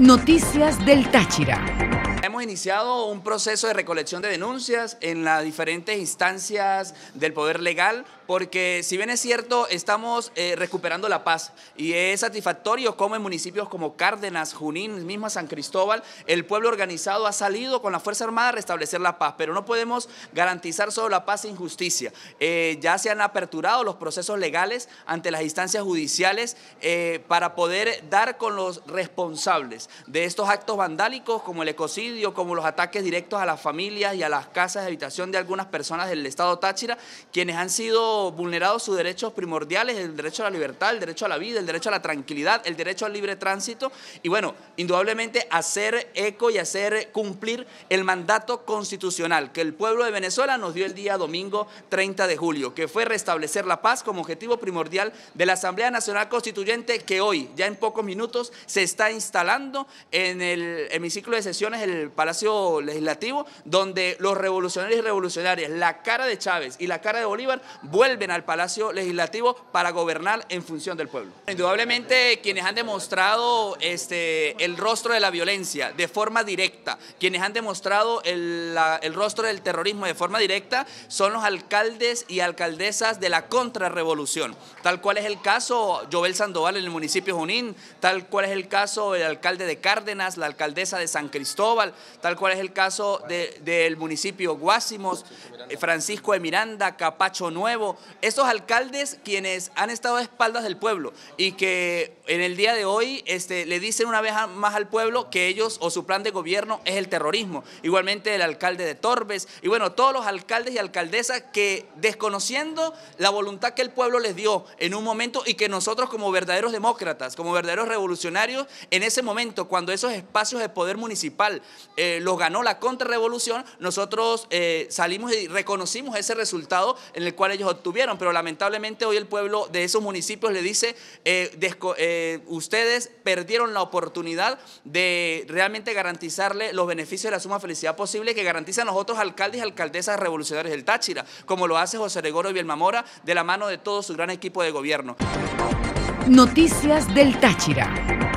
Noticias del Táchira. Hemos iniciado un proceso de recolección de denuncias en las diferentes instancias del Poder Legal porque si bien es cierto, estamos eh, recuperando la paz y es satisfactorio como en municipios como Cárdenas, Junín, misma San Cristóbal, el pueblo organizado ha salido con la Fuerza Armada a restablecer la paz, pero no podemos garantizar solo la paz sin justicia. Eh, ya se han aperturado los procesos legales ante las instancias judiciales eh, para poder dar con los responsables de estos actos vandálicos como el ecocidio, como los ataques directos a las familias y a las casas de habitación de algunas personas del estado Táchira, quienes han sido vulnerados sus derechos primordiales, el derecho a la libertad, el derecho a la vida, el derecho a la tranquilidad, el derecho al libre tránsito y bueno, indudablemente hacer eco y hacer cumplir el mandato constitucional que el pueblo de Venezuela nos dio el día domingo 30 de julio, que fue restablecer la paz como objetivo primordial de la Asamblea Nacional Constituyente que hoy, ya en pocos minutos, se está instalando en el hemiciclo de sesiones el Palacio Legislativo, donde los revolucionarios y revolucionarias, la cara de Chávez y la cara de Bolívar, vuelven vuelven al Palacio Legislativo para gobernar en función del pueblo. Indudablemente quienes han demostrado este, el rostro de la violencia de forma directa, quienes han demostrado el, rostro del terrorismo de forma directa, son los alcaldes y alcaldesas de la contrarrevolución, tal cual es el caso Jovel Sandoval en el municipio Junín, tal cual es el caso del alcalde de Cárdenas, la alcaldesa de San Cristóbal, tal cual es el caso del municipio Guásimos, Francisco de Miranda, Capacho Nuevo, esos alcaldes quienes han estado a espaldas del pueblo y que en el día de hoy este, le dicen una vez más al pueblo que ellos o su plan de gobierno es el terrorismo. Igualmente el alcalde de Torbes y bueno, todos los alcaldes y alcaldesas que desconociendo la voluntad que el pueblo les dio en un momento y que nosotros como verdaderos demócratas, como verdaderos revolucionarios, en ese momento cuando esos espacios de poder municipal eh, los ganó la contrarrevolución, nosotros eh, salimos y reconocimos ese resultado en el cual ellos tuvieron, pero lamentablemente hoy el pueblo de esos municipios le dice, eh, eh, ustedes perdieron la oportunidad de realmente garantizarle los beneficios de la suma felicidad posible que garantizan los otros alcaldes y alcaldesas revolucionarios del Táchira, como lo hace José Gregorio Mamora de la mano de todo su gran equipo de gobierno. Noticias del Táchira.